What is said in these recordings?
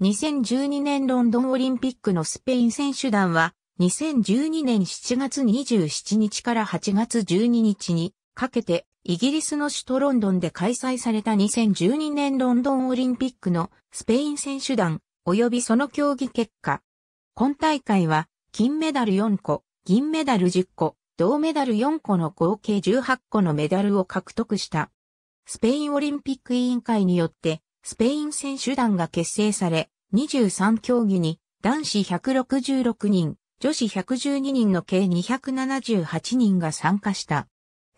2012年ロンドンオリンピックのスペイン選手団は、2012年7月27日から8月12日にかけて、イギリスの首都ロンドンで開催された2012年ロンドンオリンピックのスペイン選手団及びその競技結果。今大会は、金メダル4個、銀メダル10個、銅メダル4個の合計18個のメダルを獲得した。スペインオリンピック委員会によってスペイン選手団が結成され、23競技に男子166人、女子112人の計278人が参加した。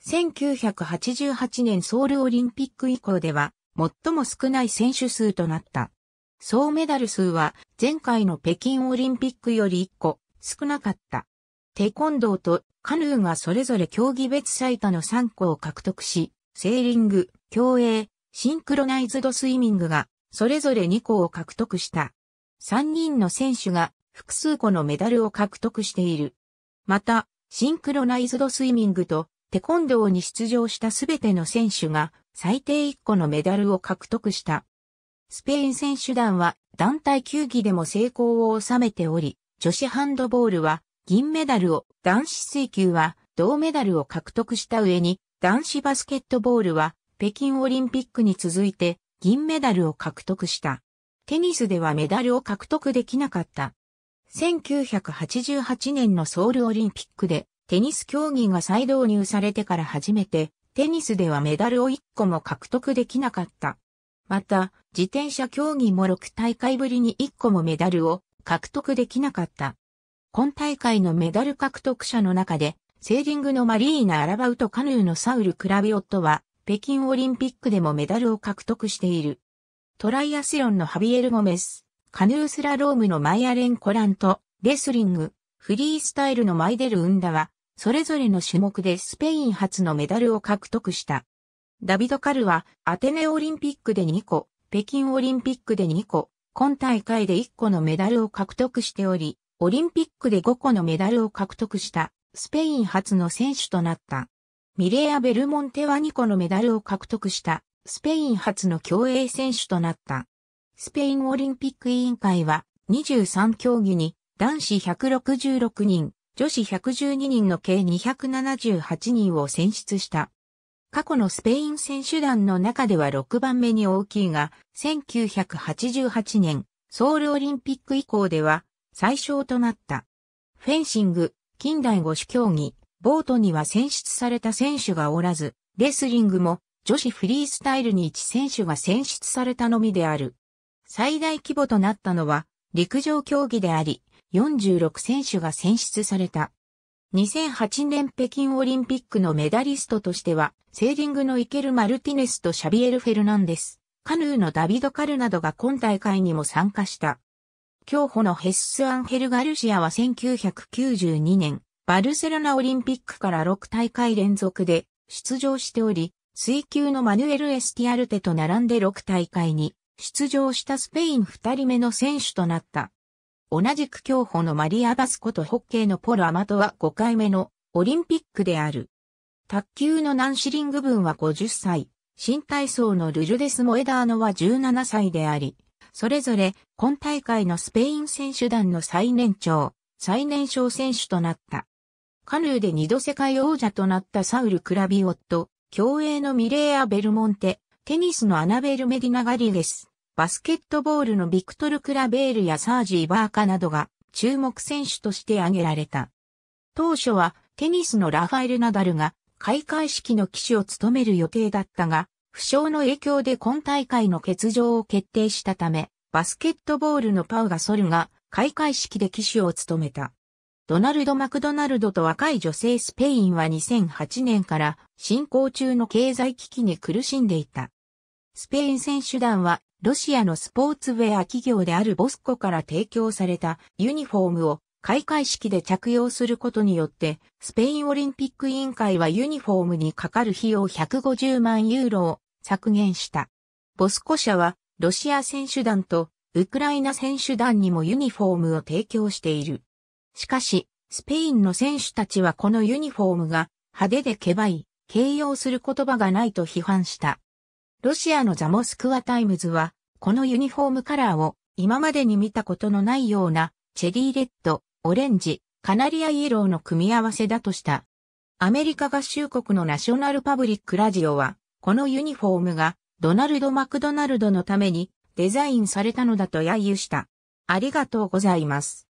1988年ソウルオリンピック以降では最も少ない選手数となった。総メダル数は前回の北京オリンピックより1個少なかった。テコンドーとカヌーがそれぞれ競技別最多の3個を獲得し、セーリング、競泳、シンクロナイズドスイミングがそれぞれ2個を獲得した。3人の選手が複数個のメダルを獲得している。また、シンクロナイズドスイミングとテコンドーに出場したすべての選手が最低1個のメダルを獲得した。スペイン選手団は団体球技でも成功を収めており、女子ハンドボールは銀メダルを、男子水球は銅メダルを獲得した上に、男子バスケットボールは北京オリンピックに続いて銀メダルを獲得した。テニスではメダルを獲得できなかった。1988年のソウルオリンピックでテニス競技が再導入されてから初めてテニスではメダルを1個も獲得できなかった。また、自転車競技も6大会ぶりに1個もメダルを獲得できなかった。今大会のメダル獲得者の中で、セーリングのマリーナ・アラバウとカヌーのサウル・クラビオットは北京オリンピックでもメダルを獲得している。トライアスロンのハビエル・ゴメス、カヌースラロームのマイアレン・コラント、レスリング、フリースタイルのマイデル・ウンダは、それぞれの種目でスペイン初のメダルを獲得した。ダビド・カルは、アテネオリンピックで2個、北京オリンピックで2個、今大会で1個のメダルを獲得しており、オリンピックで5個のメダルを獲得した、スペイン初の選手となった。ミレア・ベルモンテは2個のメダルを獲得した、スペイン初の競泳選手となった。スペインオリンピック委員会は、23競技に、男子166人、女子112人の計278人を選出した。過去のスペイン選手団の中では6番目に大きいが、1988年、ソウルオリンピック以降では最小となった。フェンシング、近代五種競技、ボートには選出された選手がおらず、レスリングも女子フリースタイルに1選手が選出されたのみである。最大規模となったのは陸上競技であり、46選手が選出された。2008年北京オリンピックのメダリストとしては、セーリングのイケル・マルティネスとシャビエル・フェルナンデス、カヌーのダビド・カルなどが今大会にも参加した。競歩のヘッス・アンヘル・ガルシアは1992年、バルセロナオリンピックから6大会連続で出場しており、水球のマヌエル・エスティアルテと並んで6大会に出場したスペイン2人目の選手となった。同じく競歩のマリア・バスコとホッケーのポロ・アマトは5回目のオリンピックである。卓球のナンシリング分は50歳、新体操のルルデス・モエダーノは17歳であり、それぞれ今大会のスペイン選手団の最年長、最年少選手となった。カヌーで2度世界王者となったサウル・クラビオット、競泳のミレーア・ベルモンテ、テニスのアナベル・メディナ・ガリレス、バスケットボールのビクトル・クラベールやサージー・バーカなどが注目選手として挙げられた。当初はテニスのラファエル・ナダルが開会式の騎手を務める予定だったが、負傷の影響で今大会の欠場を決定したため、バスケットボールのパウガソルが開会式で騎手を務めた。ドナルド・マクドナルドと若い女性スペインは2008年から進行中の経済危機に苦しんでいた。スペイン選手団はロシアのスポーツウェア企業であるボスコから提供されたユニフォームを開会式で着用することによって、スペインオリンピック委員会はユニフォームにかかる費用150万ユーロを削減した。ボスコ社はロシア選手団とウクライナ選手団にもユニフォームを提供している。しかし、スペインの選手たちはこのユニフォームが派手でけばい、形容する言葉がないと批判した。ロシアのザ・モスクワ・タイムズは、このユニフォームカラーを今までに見たことのないようなチェリーレッド、オレンジ、カナリアイエローの組み合わせだとした。アメリカ合衆国のナショナルパブリックラジオは、このユニフォームがドナルド・マクドナルドのためにデザインされたのだと揶揄した。ありがとうございます。